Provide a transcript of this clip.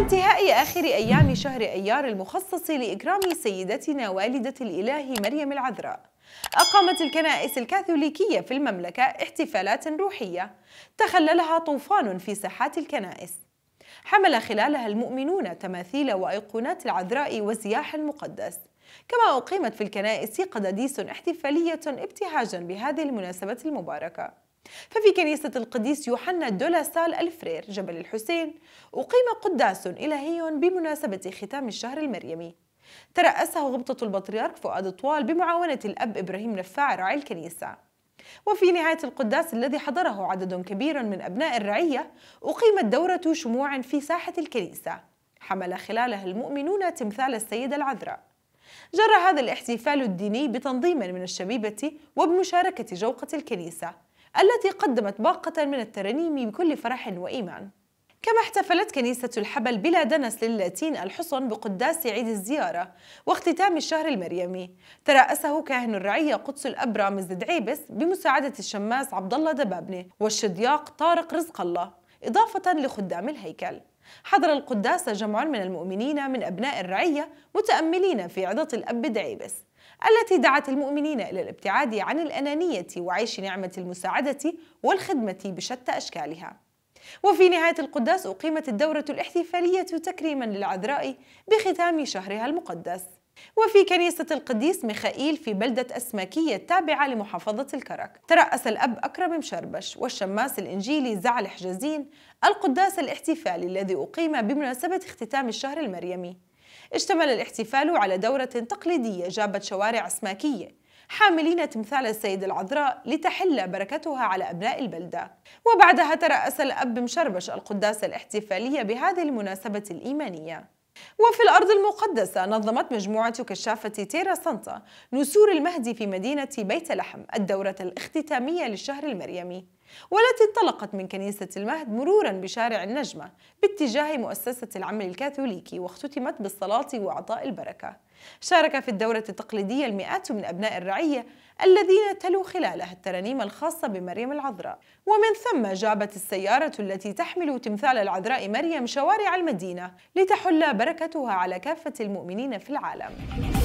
انتهاء آخر أيام شهر أيار المخصص لإكرام سيدتنا والدة الإله مريم العذراء أقامت الكنائس الكاثوليكية في المملكة احتفالات روحية تخللها طوفان في ساحات الكنائس حمل خلالها المؤمنون تماثيل وأيقونات العذراء وزياح المقدس كما أقيمت في الكنائس قداديس احتفالية ابتهاجا بهذه المناسبة المباركة ففي كنيسة القديس يوحنا دولاسال الفرير جبل الحسين أقيم قداس إلهي بمناسبة ختام الشهر المريمي ترأسه غبطة البطريرك فؤاد طوال بمعاونة الأب إبراهيم نفاع راعي الكنيسة وفي نهاية القداس الذي حضره عدد كبير من أبناء الرعية أقيمت دورة شموع في ساحة الكنيسة حمل خلالها المؤمنون تمثال السيدة العذراء جرى هذا الاحتفال الديني بتنظيم من الشبيبة وبمشاركة جوقة الكنيسة التي قدمت باقة من الترانيم بكل فرح وإيمان كما احتفلت كنيسة الحبل بلا دنس للاتين الحصن بقداس عيد الزيارة واختتام الشهر المريمي ترأسه كاهن الرعية قدس الأبرع مزد عيبس بمساعدة الشماس عبد الله دبابنة والشدياق طارق رزق الله إضافة لخدام الهيكل حضر القداسة جمع من المؤمنين من أبناء الرعية متأملين في عظة الأب دعيبس التي دعت المؤمنين إلى الابتعاد عن الأنانية وعيش نعمة المساعدة والخدمة بشتى أشكالها وفي نهاية القداس أقيمت الدورة الاحتفالية تكريما للعذراء بختام شهرها المقدس وفي كنيسة القديس ميخائيل في بلدة أسماكية التابعة لمحافظة الكرك ترأس الأب أكرم مشربش والشماس الإنجيلي زعل حجازين القداس الاحتفالي الذي أقيم بمناسبة اختتام الشهر المريمي اشتمل الاحتفال على دورة تقليدية جابت شوارع أسماكية حاملين تمثال السيدة العذراء لتحل بركتها على أبناء البلدة وبعدها ترأس الأب مشربش القداس الاحتفالية بهذه المناسبة الإيمانية وفي الأرض المقدسة نظمت مجموعة كشافة تيرا سانتا نسور المهدي في مدينة بيت لحم الدورة الاختتامية للشهر المريمي والتي انطلقت من كنيسة المهد مرورا بشارع النجمة باتجاه مؤسسة العمل الكاثوليكي واختتمت بالصلاة وإعطاء البركة شارك في الدورة التقليدية المئات من أبناء الرعية الذين تلوا خلالها الترانيم الخاصة بمريم العذراء ومن ثم جابت السيارة التي تحمل تمثال العذراء مريم شوارع المدينة لتحل بركتها على كافة المؤمنين في العالم